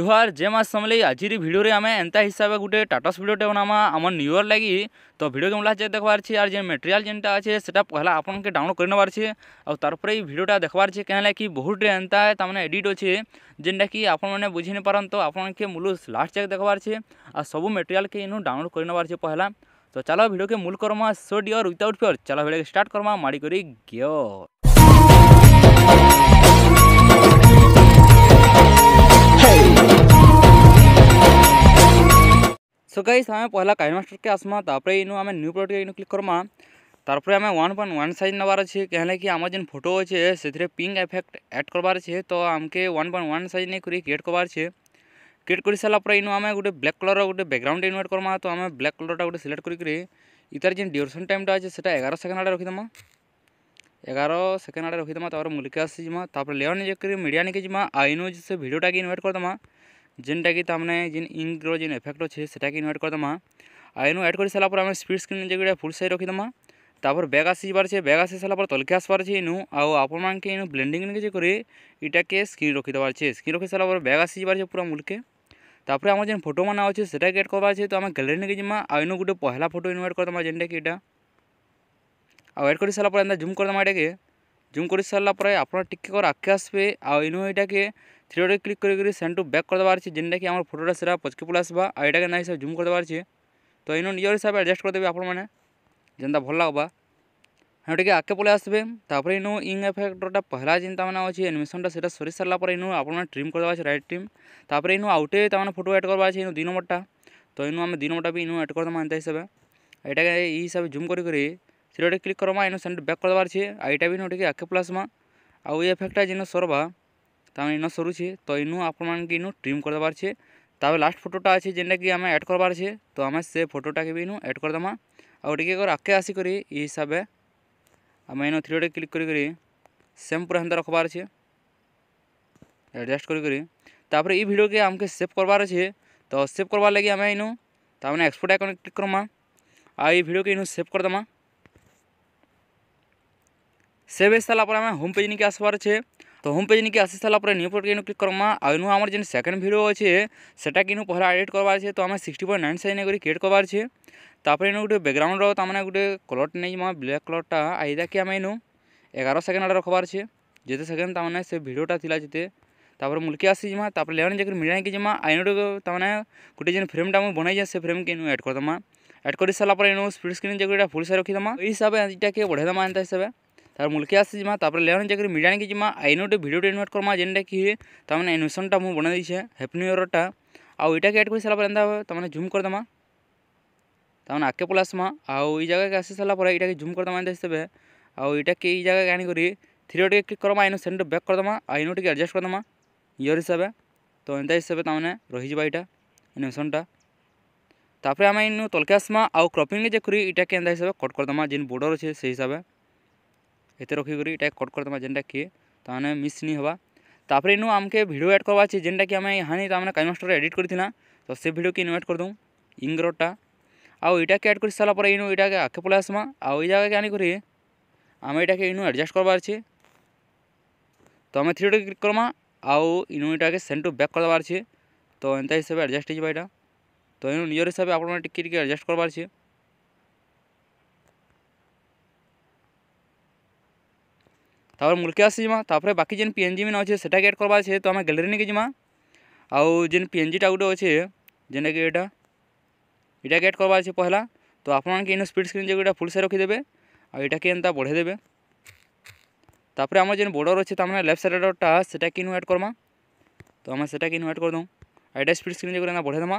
জুহার যে মাস সমলেই আজির ভিডিওরে আমি এন্তা হিসাবে গোটে টাটাস ভিডিওটে বনামা আমার নিউ ইয়ার লাগি তো ভিডিও কেমন লাগছে দেখবার আছে আর যে মেটেরিয়াল যেটা আছে সেটা পহলা আপনাকে ডাউনলোড করে নেবার আছে আর তারপরে এই ভিডিওটা দেখবার আছে কেন কি বহুটে এন্তা তারমানে এডিট আছে যেটা কি আপন মানে বুঝি নি পারেন তো আপনাকে মূল লাস্ট চেক দেখবার আছে আর সবু মেটেরিয়ালকে ইনু ডাউনলোড করে নেবার আছে পহলা তো চলো ভিডিও के मूल करमा सो डियर विदाउट फियर चलो भिडियो के स्टार्ट करमा माड़ी करी गयो सो गाइस आम पहला काइन मास्टर के आसमा तापर इन आम न्यू प्रोडक्ट इन क्लिक करमा तारपर आम वन पॉइंट वन सैज नवार अच्छे कहना कि आम जेन फोटो अच्छे से पिंक एफेक्ट एड करबार अच्छे तो आमके वन पॉइंट वन सैज नहीं करी क्रिएट अच्छे क्रिएट कर सारा पर इन आम गोटे ब्लैक कलर गोटे बैकग्राउंड इनवेट करमा तो आम ब्लैक कलर गोटे सिलेक्ट करी इतार जेन ड्यूरेसन टाइमटा अच्छे से एगार सेकेंड आड़े रखीदमा एगार सेकेंड आड़े रखीदमा तापर मुलिके आसीमा तपर लेयर मीडिया नहीं जामा आईनु से भिडियोटा इनवेट करदेमा जेनटा कि तुमने जेन इंक जेन एफेक्ट अच्छे से इनवाइट करदमा আর এনু অ্যাড করে সারাপর আমি স্পিড স্ক্রিন যেগুলো ফুল সাইড রখিদমা তারপর ব্যাগ আসিপারছে ব্যাগ আসি সারাপর তলকে আসপারছে এনু আও আপনাকে এনু ব্লেন্ডিং যে করে এটাকে স্ক্রিন রখিদেবারছে স্ক্রিন রখি সারাপর ব্যাগ আসিপারছে পুরা মূলকে তারপরে আমার যে ফটো মানে আছে সেটাকে এড করবার আছে তো আমি গ্যালারি নিয়ে যা আর এনু গোটে পহলা ফটো এনু এড করদমা যেটা কি এটা আর এড করে সারাপর এমন জুম করদমা এটাকে জুম করে সারা পরে আপনার টিকি করে আঁকে আসবে আইনু এটাকে থ্রি ডট ক্লিক করে সেন্ড টু ব্যাক করতে পারছি যেটা কি আমার ফটোটা সেরা পচকি পড়ে আসবা আর এটাকে না হিসাবে জুম করতে পারছি আছে তো এইন নিজের হিসাবে অ্যাডজাস্ট করে দেবে আপনার মানে যেটা ভাল লাগবা হ্যাঁ ওটাকে আঁকে পড়ে আসবে তারপরে ইনু ইং এফেক্টরটা পহলা যেটা মানে আছে এনিমেশনটা সেটা সরি সারা পরে ইনু আপনার ট্রিম মানে করে দেওয়া আছে রাইট ট্রিম তারপরে ইনু আউটে তার মানে ফটো অ্যাড করবা আছে ইনু দুই নম্বরটা তো ইনু আমি দুই নম্বরটা বি ইনু অ্যাড করে দেবো এনতে হিসাবে এটাকে এই হিসাবে জুম করে করে ଜିରୋଟେ କ୍ଲିକ୍ କର୍ମା ଇନ ସେନ୍ ବ୍ୟାକ୍ କରିଦେବାର ଅଛି ଆଉ ଏଇଟା ବି ଇନ ଟିକେ ଆଗ୍କେ ପଲାସ୍ମା ଆଉ ଇ ଏଫେକ୍ଟଟା ଯେନ ସର୍ବା ତାମାନେ ଇନ ସରୁଛେ ତ ଇନୁ ଆପଣମାନଙ୍କୁ ଇନୁ ଟ୍ରିମ୍ କରିଦେବାର ଅଛି ତାପରେ ଲାଷ୍ଟ ଫଟୋଟା ଅଛି ଯେନ୍ଟାକି ଆମେ ଆଡ଼୍ କରବାର ଅଛି ତ ଆମେ ସେ ଫଟୋଟାକେ ବି ଇନୁ ଆଡ଼୍ କରିଦେମା ଆଉ ଟିକେ କରି ଆଗ୍କେ ଆସିକରି ଇ ହିସାବେ ଆମେ ଇନ ଥ୍ରୀଡ଼େ କ୍ଲିକ୍ କରିକରି ସେମ୍ ପୁରା ହେନ୍ତା ରଖ୍ବାର ଅଛି ଆଡ଼ଜଷ୍ଟ କରିକରି ତାପରେ ଇ ଭିଡ଼ିଓକେ ଆମକେ ସେଭ୍ କରବାର ଅଛି ତ ସେଭ୍ କରବାର ଲାଗି ଆମେ ଇନୁ ତାମାନେ ଏକ୍ସପୋର୍ଟ ଆଇକନ୍ କ୍ଲିକ୍ କରମା ଆଉ ଇ ଭିଡ଼ିଓକେ ଇନୁ ସେଭ୍ କରିଦେମା ସେଭ୍ ହେଇସାରିଲା ପରେ ଆମେ ହୋମ୍ ପେଜ୍ ନିକେ ଆସବାରଛେ ତ ହୋମ୍ ପେଜ୍ ନିକେ ଆସି ସାରିଲା ପରେ ନ୍ୟୁ ପ୍ରୋଡକ୍ଟ ଇନୁ କ୍ଲିକ୍ କର୍ମା ଆଉ ଇନୁ ଆମର ଯେନ୍ ସେକେଣ୍ଡ ଭିଡ଼ିଓ ଅଛେ ସେଟା କିନୁ ପହଲା ଏଡ଼ିଟ୍ କରବାର୍ ଅଛେ ତ ଆମେ ସିକ୍ସଟି ପଏଣ୍ଟ ନାଇନ୍ ସାଇନ୍ କରି କ୍ରିଏଟ୍ କରବାର୍ ଅଛେ ତାପରେ ଇନୁ ଗୋଟେ ବ୍ୟାକ୍ଗ୍ରାଉଣ୍ଡର ତାମାନେ ଗୋଟେ କଲର୍ଟେ ନେଇଯିମା ବ୍ଲାକ୍ କଲର୍ଟା ଆଇଦାକି ଆମେ ଇନୁ ଏଗାର ସେକେଣ୍ଡ ଆଡ଼େ ରଖବାର୍ ଅଛେ ଯେତେ ସେକେଣ୍ଡ ତାମାନେ ସେ ଭିଡ଼ିଓଟା ଥିଲା ଯେତେ ତାପରେ ମୁଲ୍କି ଆସିଯିମା ତାପରେ ଲେଆଣ ଯାଇକରି ମିଳାଣିକି ଯିମା ଆଇନୁ ତାମାନେ ଗୋଟେ ଯେନ୍ ଫ୍ରେମ୍ଟା ମୁଁ ବନେଇଛେ ସେ ଫ୍ରେମ୍କେ ଇନୁ ଆଡ଼୍ କରିଦେମା ଆଡ଼୍ କରି ସାରିଲା ପରେ ଇନୁ ସ୍ପିଡ଼ ସ୍କ୍ରିନ୍ ଯାଇକରି ଏଇଟା ଫୁଲ୍ ସାରି ରଖିଦେମା ଏଇ ହିସାବେ ଏଇଟାକେ ବଢ଼େଇଦେମା ଏନ୍ତା ହିସାବେ ତାର ମୁଲ୍କେ ଆସିଯିମା ତାପରେ ଲେହନ ଯାଇକରି ମିଡ଼ିଆଣିକି ଯିମା ଆଇନୋଟେ ଭିଡ଼ିଓଟେ ଇନଭାଇଟ୍ କର୍ମା ଯେନ୍ଟା କି ତାମାନେ ଆନିମେସନ୍ଟା ମୁଁ ବନେଇ ଦେଇଛେ ହେପି ନ୍ୟୁ ଇୟର୍ଟା ଆଉ ଇଟାକେ ଆଡ଼୍ କରି ସାରିଲା ପରେ ଏନ୍ତା ତାମାନେ ଜୁମ୍ କରିଦେମା ତାମାନେ ଆଗ୍କେ ପଲେଇ ଆସ୍ମା ଆଉ ଇ ଜାଗାକେ ଆସି ସାରିଲା ପରେ ଇଟାକେ ଜୁମ୍ କରିଦେମା ଏନ୍ତା ହିସାବେ ଆଉ ଇଟାକେ ଇ ଜାଗାକେ ଆଣିକରି ଥ୍ରୀ ଟିକେ କ୍ଲିକ୍ କର୍ମା ଆଇନୁ ସେନ୍ଟେ ବ୍ୟାକ୍ କରିଦେମା ଆଇନୁ ଟିକେ ଆଡ଼ଜଷ୍ଟ କରିଦେମା ଇୟର୍ ହିସାବେ ତ ଏନ୍ତା ହିସାବେ ତାମାନେ ରହିଯିବା ଇଟା ଆନିମେସନ୍ଟା ତାପରେ ଆମେ ଇନୁ ତଲକେ ଆସ୍ମା ଆଉ କ୍ରପିଂରେ ଯାଇକରି ଇଟାକେ ଏନ୍ତା ହିସାବେ କଟ୍ କରିଦେମା ଯେନ୍ ବୋର୍ଡ଼ର୍ ଅଛେ ସେଇ ହିସାବେ ଏତେ ରଖିକରି ଏଇଟା କଟ୍ କରିଦେମା ଯେନ୍ଟାକି ତାମାନେ ମିସ୍ ନି ହେବା ତାପରେ ଇନୁ ଆମକେ ଭିଡ଼ିଓ ଆଡ଼୍ କରବା ଅଛେ ଯେନ୍ଟାକି ଆମେ ହାନି ତାମାନେ କାଇ ମାଷ୍ଟର୍ରେ ଏଡ଼ିଟ୍ କରିଥିନା ତ ସେ ଭିଡ଼ିଓକେ ଇନୁ ଆଡ଼୍ କରିଦେଉ ଇଙ୍ଗରଟା ଆଉ ଏଇଟାକେ ଆଡ଼୍ କରି ସାରିଲା ପରେ ଇନୁ ଏଇଟାକେ ଆଗ୍କେ ପଳେଇ ଆସ୍ମା ଆଉ ଏଇ ଜାଗାକେ ଆନିକରି ଆମେ ଏଇଟାକେ ଇନୁ ଆଡ଼ଜଷ୍ଟ କରବାର ଅଛେ ତ ଆମେ ଥ୍ରୀଡ଼େ କ୍ଲିକ୍ କରମା ଆଉ ଇନୁ ଏଇଟାକେ ସେଣ୍ଡ ଟୁ ବ୍ୟାକ୍ କରିଦେବାର ଅଛେ ତ ଏନ୍ତା ହିସାବରେ ଆଡ଼ଜଷ୍ଟ ହେଇଯିବା ଏଇଟା ତ ଇନୁ ନିଜର ହିସାବରେ ଆପଣମାନେ ଟିକେ ଟିକେ ଆଡ଼ଜଷ୍ଟ କରବାର ଅଛେ ତାପରେ ମୂଳକେ ଆସି ଯିମା ତାପରେ ବାକି ଯେନ୍ ପି ଏନ୍ ଜି ମେନ୍ ଅଛେ ସେଟାକେ ଏଡ଼୍ କର୍ବାର୍ ଅଛେ ତ ଆମେ ଗ୍ୟାଲେରୀ ନେଇକି ଯିମା ଆଉ ଯେନ୍ ପି ଏନ୍ ଜିଟା ଗୁଟେ ଅଛେ ଯେନ୍ଟାକି ଏଇଟା ଏଇଟାକେ ଏଡ଼୍ କର୍ବାର୍ ଅଛେ ପହଲା ତ ଆପଣମାନକେ ଇନ ସ୍ପିଡ଼୍ ସ୍କ୍ରିନ୍ ଯୋଗୁଁ ଏଇଟା ଫୁଲ୍ସେ ରଖିଦେବେ ଆଉ ଏଇଟାକେ ଏନ୍ତା ବଢ଼େଇ ଦେବେ ତାପରେ ଆମର ଯେନ୍ ବର୍ଡ଼ର୍ ଅଛେ ତାମାନେ ଲେଫ୍ଟ ସାଇଡ଼୍ଟା ସେଟାକେ ଇନୁ ଏଡ଼୍ କର୍ମା ତ ଆମେ ସେଟାକେ ଇନୁ ଏଡ଼୍ କରିଦେଉ ଆଉ ଏଇଟା ସ୍ପିଡ଼୍ ସ୍କ୍ରିନ୍ ଯୋଗୁଁ ଏନ୍ତା ବଢ଼େଇ ଦେମା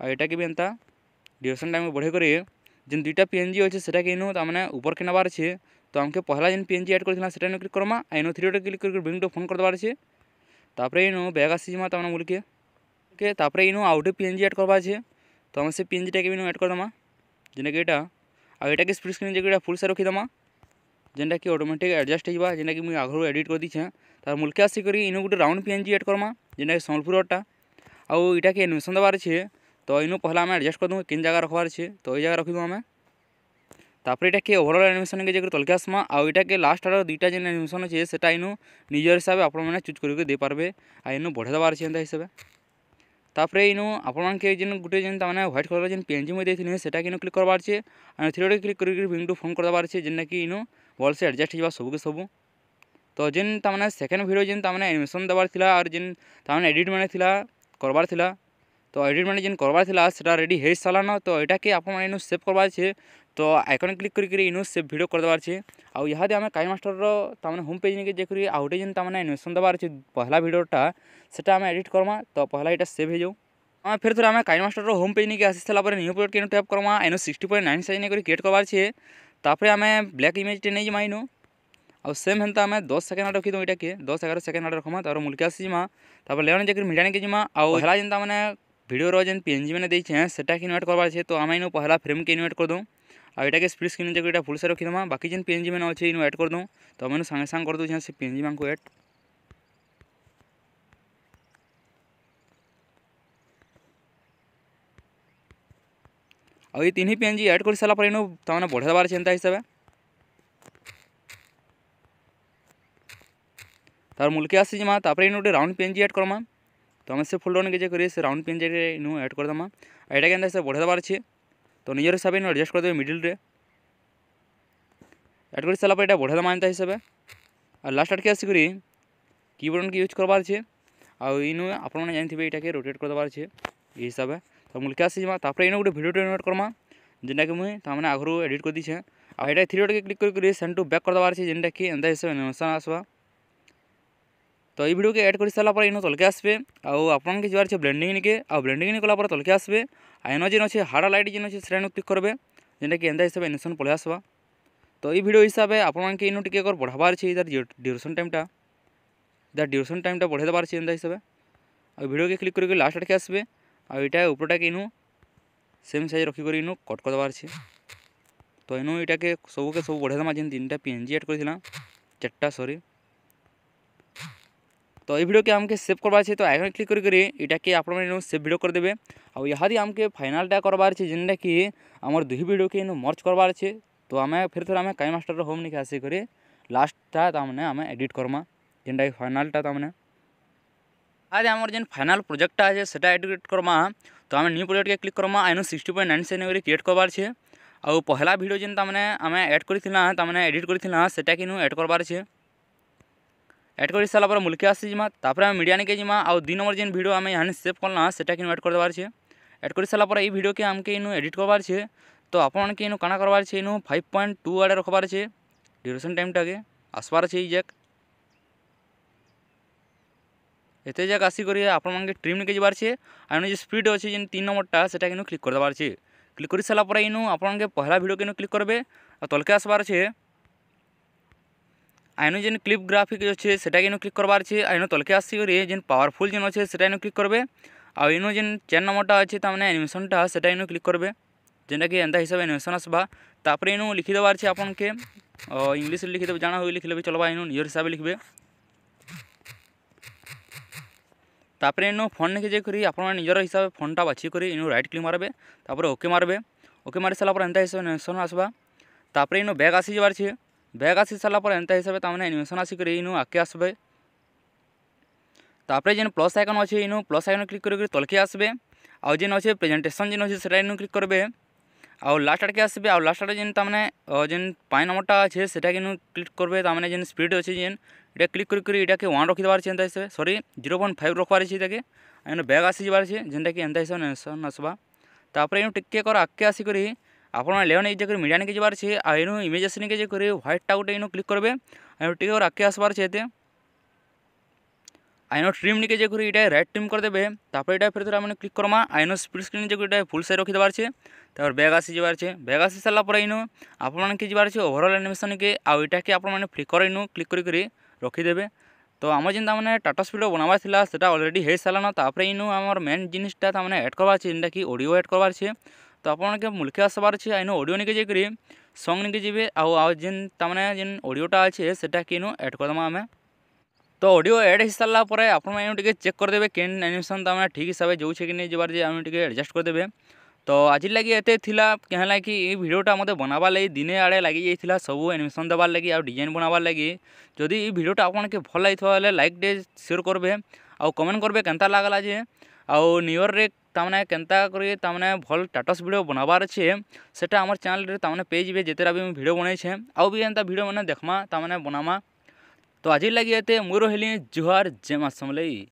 ଆଉ ଏଇଟାକେ ବି ଏନ୍ତା ଡ୍ୟୁରେସନ୍ ଟାଇମ୍ ବଢ଼େଇ କରି ଯେନ୍ ଦୁଇଟା ପି ଏନ୍ ଜି ଅଛେ ସେଟାକେ ଇନୁ ତାମାନେ ଉପର୍କେ ନେବାର୍ ଅଛେ তো আমাকে পহলা যেন পিএনজি অ্যাড করেছিলাম সেটা নিয়ে ক্লিক করমা আর এনো থ্রিটা ক্লিক করে বিংটা ফোন করতে পারছে তারপরে এনো ব্যাগ আসছি মা তোমার মুলকে ওকে তারপরে এনো আউটে পিএনজি অ্যাড করবা আছে তো আমার সে পিএনজিটাকে এনো অ্যাড করে দেমা যেটাকি এটা আর এটাকে স্প্রিট স্ক্রিন যে এটা ফুলসে রখিদেমা যেটাকি অটোমেটিক আডজস্ট হয়ে যা যেটাকি মুই আগুন এডিট করে দিছে তার মুলকে আসিকি ইনো গোটে রাউন্ড পিএনজি অ্যাড করমা যেটাকি সম্বলপুরটা আউ এটাকে এনিমেশন দেবার আছে তো ইনো পহলা আমি আডজস্ট করে দেবো কেন জায়গা রখবার আছে তো এই জায়গা রখিদেবো আমি ତାପରେ ଏଇଟା କିଏ ଓଭରଅଲ୍ ଆନିମେସନ୍ କି ଯାଇକରି ତଲକେ ଆସ୍ମା ଆଉ ଏଇଟାକେ ଲାଷ୍ଟ ଆଡ଼ର ଦୁଇଟା ଯେନ୍ ଆନିମେସନ୍ ଅଛେ ସେଟା ଇନୁ ନିଜର ହିସାବେ ଆପଣମାନେ ଚୁଜ୍ କରିକି ଦେଇପାରବେ ଆଉ ଇନୁ ବଢ଼େଇ ଦେବାର ଅଛି ଏନ୍ତା ହିସାବେ ତାପରେ ଇନୁ ଆପଣମାନକେ ଯେନ୍ ଗୁଟେ ଯେନ୍ ତାମାନେ ହ୍ୱାଇଟ୍ କଲର୍ ଯେନ୍ ପେନ୍ଜି ମୁଇଁ ଦେଇଥିଲି ସେଟାକେ ଇନୁ କ୍ଲିକ୍ କରବାର ଅଛେ ଆଉ ଥ୍ରୀଡ଼େ କ୍ଲିକ୍ କରିକି ଭିଙ୍ଗଟୁ ଫୋନ୍ କରିଦେବାର ଅଛେ ଯେନ୍ଟାକି ଇନୁ ଭଲସେ ଆଡ଼ଜଷ୍ଟ ହେଇଯିବା ସବୁକେ ସବୁ ତ ଯେନ୍ ତାମାନେ ସେକେଣ୍ଡ ଭିଡ଼ିଓ ଯେନ୍ ତାମାନେ ଆନିମେସନ୍ ଦେବାର ଥିଲା ଆର୍ ଯେନ୍ ତାମାନେ ଏଡ଼ିଟ୍ ମାନେ ଥିଲା করবার লা তো এডিট মানে যেন করবার লা সেটা রেডি হয়ে সারান তো এটাকে আপনার এনে সেভ করবার আছে তো ଆଇକନ୍ କ୍ଲିକ୍ କରିକିରି ଇନୁ ସେ ଭିଡ଼ିଓ କରିଦେବାର ଅଛି ଆଉ ଇହାଦେ ଆମେ କାଇ ମାଷ୍ଟର୍ର ତାମାନେ ହୋମ୍ ପେଜ୍ ନେଇକି ଯାଇକରି ଆଉ ଗୋଟେ ଯେନ୍ ତାମାନେ ଆନିମେସନ୍ ଦେବାର ଅଛି ପହଲା ଭିଡ଼ିଓଟା ସେଟା ଆମେ ଏଡ଼ିଟ୍ କର୍ମା ତ ପହଲା ଏଇଟା ସେଭ୍ ହେଇଯାଉ ଆମେ ଫେର୍ ଥରେ ଆମେ କାଇ ମାଷ୍ଟର୍ର ହୋମ୍ ପେଜ୍ ନେଇକି ଆସି ସାରିଲା ପରେ ନ୍ୟୁ ପ୍ରୋଜେକ୍ଟ କେନ୍ ଟ୍ୟାପ୍ କର୍ମା ଏନୁ ସିକ୍ସଟି ପଏଣ୍ଟ ନାଇନ୍ ସାଇଜ୍ ନେଇକରି କ୍ରିଏଟ୍ କରବାର ଅଛି ତାପରେ ଆମେ ବ୍ଲାକ୍ ଇମେଜ୍ଟେ ନେଇଯିମା ଇନୁ ଆଉ ସେମ୍ ହେନ୍ତା ଆମେ ଦଶ ସେକେଣ୍ଡ ଆଡ଼େ ରଖିଦେଉ ଏଇଟାକେ ଦଶ ଏଗାର ସେକେଣ୍ଡ ଆଡ଼େ ରଖ୍ମା ତା'ର ମୁଲ୍କେ ଆସିଯିମା ତାପରେ ଲେଅଣେ ଯାଇକରି ମିଡ଼ାଣିକେ ଯିମା ଆଉ ହେଲା ଯେନ୍ତା ମାନେ ଭିଡ଼ିଓର ଯେନ୍ ପି ଏନ୍ ଜି ମାନେ ଦେଇଛେଁ ସେଟାକେ ଇନଭାଇଟ୍ କରବାର ଅଛି ତ ଆମେ ଇନୁ ପହଲା ଫ୍ରେମ୍କେ ଇନଭାଇଟ୍ କରିଦେଉ ଆଉ ଏଟାକେ ସ୍ପ୍ଲିଟ୍ ସ୍କ୍ରିନ୍ ଯାକ ଏଇଟା ଫୁଲ୍ ସାର୍ ରଖିଦେମା ବାକି ଯେନ୍ ପିଏନ୍ଜି ମାନେ ଅଛେ ଇନୁ ଆଡ଼୍ କରିଦେଉଁ ତ ଆମେ ସାଙ୍ଗେ ସାଙ୍ଗେ କରିଦେଉଛେ ସେ ପିଏନ୍ଜି ମାନଙ୍କୁ ଆଡ଼୍ ଆଉ ଏଇ ତିନି ପିଏନ୍ଜି ଆଡ଼୍ କରିସାରିଲା ପରେ ଇନୁ ତାମାନେ ବଢ଼େଇଦେବାର ଅଛି ଏନ୍ତା ହିସାବେ তার মূলকে আসি যা তারপরে ইনু গোটে রাউন্ড পেঞ্জি এড করমা তো আমি সে ফুলটনকে যে করি সে রাউন্ড পেঞ্জিটা ইনু এড করে দেমা আর এটাকে এমন সে বড়ে দেবার আছে তো নিজের হিসাবে আডজস্ট করে দেবে মিডিলরে অ্যাড করে সারা পরে এটা বড়া মানতা হিসাবে আর লাস্ট আটকে আসিকি কিবোর্ডকে ইউজ করবার আছে আর ইনু আপনার জানিবে এটাকে রোটেট করে দেবার আছে এই হিসাবে তো মুলকে আসিযা তারপরে ইনু গোটে ভিডিওটে ইনভেট করমা যেটাকে মুই তার আগর এডিট করে দিছে আর এটা থ্রি ডটকে ক্লিক করি সেন্টু ব্যাক করে দেবার আছে যেটা কি এন্তা হিসাবে আসবা তো এই ভিডিওকে এড করে সারা পরে ইনো তলকে আসবে আও আপনাকে যাওয়ার আছে ব্লেন্ডিং নিকে আও ব্লেন্ডিং নিকলা পরে তলকে আসবে আইন যেন আছে হাড়া লাইট যেন আছে সেটা ক্লিক করবে যেটা কি এন্তা হিসাবে ইনসন পলে আসবা তো এই ভিডিও হিসাবে আপনাকে ইনো টিকে একবার বড়াবার আছে তার ডিউরেশন টাইমটা তার ডিউরেশন টাইমটা বড়াই দেবার আছে এন্তা হিসাবে আর ভিডিওকে ক্লিক করি লাস্ট আটকে আসবে আর এটা উপরটাকে ইনু সেম সাইজ রখিকি ইনু কট করে দেবার আছে তো ইনু এটাকে সবুকে সব বড়াই দেওয়া যে তিনটা পিএনজি এড করেছিলাম চারটা সরি তো এই ভিডিওকে আমাকে সেভ করবার আছে তো আইকন ক্লিক করে এটাকে আপনার এনু সেভ ভিডিও করে দেবে আহাদি আমাকে ফাইনালটা করবার আছে যেটা কি আমার দুই ভিডিওকে এনু মর্চ করবার আছে তো আমি ফের থরে আমি কাই মাস্টার হোম নিকে আসিকি লাস্টটা তারমানে আমি এডিট করমা যেটা কি ফাইনালটা তারমানে आज आम जेन फाइनाल प्रोजेक्टा है सेटा एडिट करमा तो आम न्यू प्रोजेक्ट के क्लिक करमा आइन sixty point nine seven create करवार है आउ पहला भिडियो जेन तमें आम एड करा तमें एडिट करा सेटा कि एड करवार है এড করে সারা পরে মুলকে আসি যা তাপরে আমি মিডিয়া নিকে যা আউ দুই নম্বর যেন ভিডিও আমি এখানে সেভ করলাম সেটা কিন্তু এড করদেবার আছে এড করে সারা পরে এই ভিডিওকে আমাকে ইনু এডিট করবার আছে তো আপনাকে ইনু কানা করবার আছে ইনু ফাইভ পয়েন্ট টু আড়ে রখবার আছে ডিউরেশন টাইমটাকে আসবার আছে এই যাক এতে যাক আসি করে আপনাদের ট্রিম নিকে যাবার আছে আর যে স্পিড অছে যে তিন নম্বরটা সেটা কিন্তু ক্লিক করে দেবার আছে ক্লিক করে সারা পরে ইনু আপনাদের পহলা ভিডিও কিন্তু ক্লিক করবে আর তলকে আসবার আছে আইন যেন ক্লিপ গ্রাফিক অছে সেটাকে ইন ক্লিক করবার আছে আইন তলকে আসিকি যে পাওয়ারফুল যেন আছে সেটা ইন ক্লিক করবে আইন যে চেন নম্বরটা আছে তার মানে আনিমেশনটা সেটা ইন ক্লিক করবে যেটাকি এন্তা হিসাবে আনিমেশন আসবা তাপরে ইন লিখিদেবার আছে আপনাকে ইংলিশে লিখিদেবে জানা হয়ে লিখলে চলবা ইন নিজের হিসাবে লিখবে তাপরে ইন ফোন নেকি যাই করি আপনার নিজের হিসাবে ফোনটা বাছি করে ইন রাইট ক্লিক মারবে তারপরে ওকে মারবে ওকে মারি সারা পরে এন্তা হিসাবে আনিমেশন আসবা তাপরে ইন ব্যাগ আসি যাবার আছে ବ୍ୟାଗ୍ ଆସି ସାରିଲା ପରେ ଏନ୍ତା ହିସାବରେ ତାମାନେ ଆନିମେସନ୍ ଆସିକରି ଇନୁ ଆଗ୍କେ ଆସ୍ବେ ତାପରେ ଯେନ୍ ପ୍ଲସ୍ ଆଇକନ୍ ଅଛେ ଇନୁ ପ୍ଲସ୍ ଆଇକନ୍ କ୍ଲିକ୍ କରିକି ତଲ୍କେ ଆସ୍ବେ ଆଉ ଯେନ୍ ଅଛେ ପ୍ରେଜେଣ୍ଟେସନ୍ ଯେନ୍ ଅଛେ ସେଟା ଇନୁ କ୍ଲିକ୍ କର୍ବେ ଆଉ ଲାଷ୍ଟ ଆଡ଼କେ ଆସିବେ ଆଉ ଲାଷ୍ଟ ଆଡ଼େ ଯେନ୍ ତାମାନେ ଯେନ୍ ପାଇଁ ନମ୍ବର୍ଟା ଅଛେ ସେଟାକେ ଇନୁ କ୍ଲିକ୍ କର୍ବେ ତାମାନେ ଯେନ୍ ସ୍ପିଡ୍ ଅଛେ ଯେନ୍ এটা କ୍ଲିକ୍ କରିକରି ଇଟାକେ ୱାନ୍ ওয়ান ଅଛି ଏନ୍ତା ହିସାବରେ sorry sorry zero five five ଅଛି আছে এটাকে এনে ব্যাগ আসি যাবার আছে ଏନ୍ତା ହିସାବରେ হিসেবে ଆସ୍ବା ତାପରେ ଇନୁ ଟିକେ টিকে ଆଗ୍କେ ଆସିକରି আসি ଆପଣ ଲେୟନ୍ ଏଇ ଜାଗାରେ ମିଡ଼ିଆ ନେଇକି ଯିବାର ଅଛି ଆଉ ଏଇନୁ ଇମେଜେସ୍ ନେଇକି ଯେ କରିବେ ହ୍ୱାଇଟ୍ଟା ଗୋଟେ ଏଇନୁ କ୍ଲିକ୍ କରିବେ ଆଉ ଟିକେ ଆଗ୍କେ ଆସବାର ଅଛି ଏତେ আইনো ট্রিম নিকে যে করি এটা রাইট ট্রিম করে দেবে তারপরে এটা ফের আমি ক্লিক করমা আইনো স্পিড স্ক্রিন যে এটা ফুল সাইড রখি দেবার আছে তারপর ব্যাগ আসি যাবার আছে ব্যাগ আসি সারা পরে ইনো আপনার যাবার আছে ওভরঅল আনিমেসনকে আউ এটাকে আপনার ফ্লিকর ইনু ক্লিক করি করে রখিদেবে তো আমার যেটা মানে টাটা স্পিড বনাবার লা সেটা অলরেডি হয়ে সারান তারপরে ইনু আমার মেন জিনিসটা তার মানে এড করবার আছে যেটা কি অডিও এড করবার আছে ତ ଆପଣକେ ମୁଲ୍କେ ଆସବାର ଅଛେ ଆଇନ ଅଡ଼ିଓ ନିକେ ଯାଇକରି ସଙ୍ଗ୍ ନିକେ ଯିବେ ଆଉ ଆଉ ଯେନ୍ ତାମାନେ ଯେନ୍ ଅଡ଼ିଓଟା ଅଛେ ସେଟାକେ ଇନୁ ଆଡ଼୍ କରିଦେମା ଆମେ ତ ଅଡ଼ିଓ ଆଡ଼୍ ହେଇସାରିଲା ପରେ ଆପଣମାନେ ଏନୁ ଟିକେ ଚେକ୍ କରିଦେବେ କେନ୍ ଆନିମେସନ୍ ତାମାନେ ଠିକ୍ ହିସାବରେ ଯାଉଛେ କି ନେଇ ଯିବାର ଯେ ଆମେ ଟିକେ ଆଡ଼ଜଷ୍ଟ କରିଦେବେ ତ ଆଜିର୍ ଲାଗି ଏତେ ଥିଲା କାଁ ହେଲାକି ଏଇ ଭିଡ଼ିଓଟା ମୋତେ ବନାବାର୍ ଲାଗି ଦିନେ ଆଡ଼େ ଲାଗିଯାଇଥିଲା ସବୁ ଆନିମେସନ୍ ଦେବାର୍ ଲାଗି ଆଉ ଡିଜାଇନ୍ ବନାବାର୍ ଲାଗି ଯଦି ଏଇ ଭିଡ଼ିଓଟା ଆପଣକେ ଭଲ୍ ଲାଗିଥିବା ହେଲେ ଲାଇକ୍ ଡେ ସେୟାର୍ କରିବେ ଆଉ କମେଣ୍ଟ କରିବେ କେନ୍ତା ଲାଗ୍ଲା ଯେ ଆଉ ନ୍ୟୁ ଇୟର୍ରେ ତାମାନେ କେନ୍ତା କରି ତାମାନେ ଭଲ୍ ଷ୍ଟାଟସ୍ ଭିଡ଼ିଓ ବନାବାର୍ ଅଛେ ସେଟା ଆମର୍ ଚ୍ୟାନେଲ୍ରେ ତାମାନେ ପେଜ୍ବେ ଯେତେଟା ବି ମୁଇଁ ଭିଡ଼ିଓ ବନେଇଛେ ଆଉ ବି ଏନ୍ତା ଭିଡ଼ିଓମାନେ ଦେଖ୍ମା ତାମାନେ ବନାମା ତ ଆଜିର୍ ଲାଗି ଏତେ ମୁଇଁ ରହିଲି ଜୁହାର୍ ଜୟ ମା' ସମଲେଇ